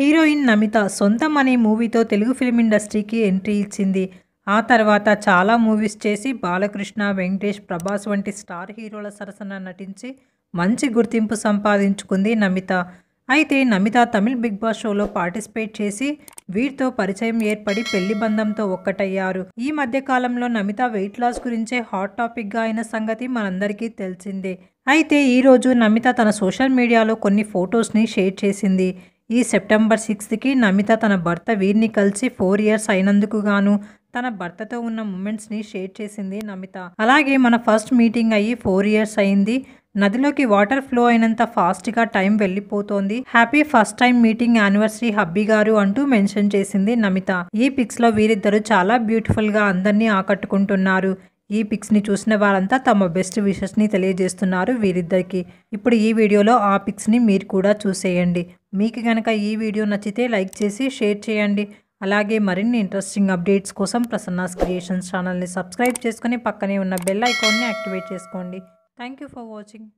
heroine Namitha సొంతం అనే మూవీతో తెలుగు ఫిల్మ్ ఇండస్ట్రీకి ఎంట్రీ ఇచ్చింది ఆ తర్వాత చాలా మూవీస్ చేసి బాలకృష్ణ వెంకటేష్ ప్రభాస్ వంటి స్టార్ హీరోల సరసన నటించి మంచి గుర్తింపు సంపాదించుకుంది నమిత అయితే నమిత తమిళ్ బిగ్ బాస్ షోలో పార్టిసిపేట్ చేసి వీరితో పరిచయం ఏర్పడి పెళ్లి బంధంతో ఒక్కటయ్యారు ఈ మధ్య కాలంలో నమిత వెయిట్ లాస్ గురించే హాట్ టాపిక్గా అయిన సంగతి మనందరికీ తెలిసిందే అయితే ఈరోజు నమిత తన సోషల్ మీడియాలో కొన్ని ఫొటోస్ని షేర్ చేసింది ఈ సెప్టెంబర్ సిక్స్త్కి నమిత తన భర్త వీరిని కలిసి ఫోర్ ఇయర్స్ అయినందుకు గాను తన భర్తతో ఉన్న మూమెంట్స్ని షేర్ చేసింది నమిత అలాగే మన ఫస్ట్ మీటింగ్ అయ్యి ఫోర్ ఇయర్స్ అయింది నదిలోకి వాటర్ ఫ్లో అయినంత ఫాస్ట్గా టైం వెళ్ళిపోతోంది happy first time meeting anniversary hubby గారు అంటూ మెన్షన్ చేసింది నమిత ఈ పిక్స్లో వీరిద్దరూ చాలా బ్యూటిఫుల్గా అందరినీ ఆకట్టుకుంటున్నారు ఈ పిక్స్ని చూసిన వారంతా తమ బెస్ట్ విషెస్ని తెలియజేస్తున్నారు వీరిద్దరికి ఇప్పుడు ఈ వీడియోలో ఆ పిక్స్ని మీరు కూడా చూసేయండి మీకు కనుక ఈ వీడియో నచ్చితే లైక్ చేసి షేర్ చేయండి అలాగే మరిన్ని ఇంట్రెస్టింగ్ అప్డేట్స్ కోసం ప్రసన్నాస్ క్రియేషన్స్ ఛానల్ని సబ్స్క్రైబ్ చేసుకుని పక్కనే ఉన్న బెల్ ఐకాన్ని యాక్టివేట్ చేసుకోండి థ్యాంక్ ఫర్ వాచింగ్